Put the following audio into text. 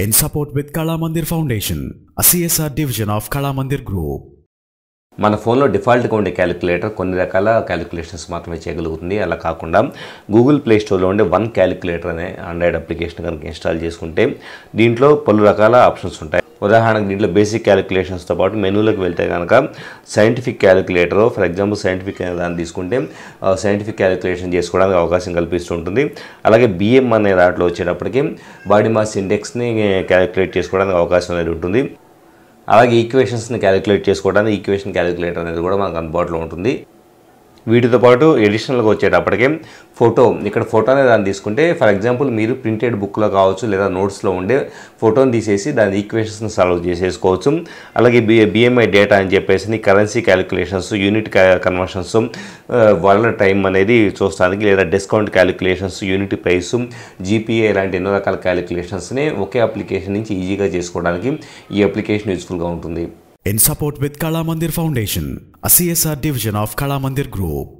in support with Kalamandir Foundation, a CSR division of Kalamandir Group. మన ఫోన్లో డిఫాల్ట్గా ఉండే క్యాలిక్యులేటర్ కొన్ని రకాల క్యాలిక్యులేషన్స్ మాత్రమే చేయగలుగుతుంది అలా కాకుండా గూగుల్ ప్లే స్టోర్లో ఉండే వన్ క్యాలిక్యులేటర్ అనే ఆండ్రాయిడ్ అప్లికేషన్ కనుక ఇన్స్టాల్ చేసుకుంటే దీంట్లో పలు రకాల ఆప్షన్స్ ఉంటాయి ఉదాహరణకు దీంట్లో బేసిక్ క్యాలిక్యులేషన్స్తో పాటు మెనూలోకి వెళ్తే కనుక scientific calculator for example scientific అనే దాన్ని తీసుకుంటే సైంటిఫిక్ క్యాలిక్యులేషన్ చేసుకోవడానికి అవకాశం కల్పిస్తుంటుంది అలాగే బిఎం అనే దాంట్లో వచ్చేటప్పటికి బాడీ మాస్ ఇండెక్స్ని క్యాలిక్యులేట్ చేసుకోవడానికి అవకాశం అనేది ఉంటుంది అలాగే ఈక్వేషన్స్ని క్యాలిక్యులేట్ చేసుకోవడానికి ఈక్వేషన్ క్యాలిక్యులేటర్ అనేది కూడా మనకు అందుబాటులో ఉంటుంది వీటితో పాటు ఎడిషనల్గా వచ్చేటప్పటికే ఫోటో ఇక్కడ ఫోటో అనేది దాన్ని తీసుకుంటే ఫర్ ఎగ్జాంపుల్ మీరు ప్రింటెడ్ బుక్లో కావచ్చు లేదా నోట్స్లో ఉండే ఫోటోని తీసేసి దాని ఈక్వేషన్స్ని సాల్వ్ చేసేసుకోవచ్చు అలాగే బి బిఎంఐ డేటా అని చెప్పేసి కరెన్సీ క్యాలిక్యులేషన్స్ యూనిట్ కన్వర్షన్స్ వాళ్ళ టైం అనేది చూస్తానికి లేదా discount calculations unit price GPA ఇలాంటి ఎన్నో రకాల క్యాలిక్యులేషన్స్ని ఒకే అప్లికేషన్ నుంచి ఈజీగా చేసుకోవడానికి ఈ అప్లికేషన్ యూజ్ఫుల్గా ఉంటుంది in support with Kala Mandir Foundation, a CSR division of Kala Mandir Group.